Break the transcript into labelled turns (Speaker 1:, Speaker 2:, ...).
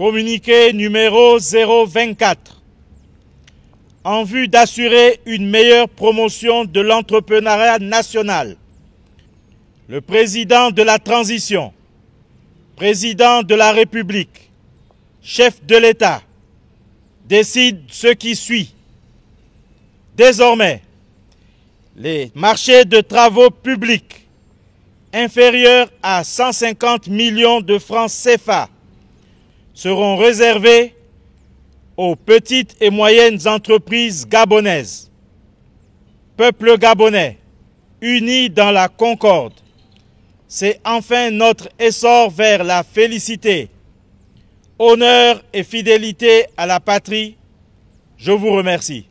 Speaker 1: communiqué numéro 024, en vue d'assurer une meilleure promotion de l'entrepreneuriat national, le président de la transition, président de la République, chef de l'État, décide ce qui suit. Désormais, les marchés de travaux publics inférieurs à 150 millions de francs CFA seront réservés aux petites et moyennes entreprises gabonaises. Peuple gabonais, unis dans la concorde, c'est enfin notre essor vers la félicité. Honneur et fidélité à la patrie, je vous remercie.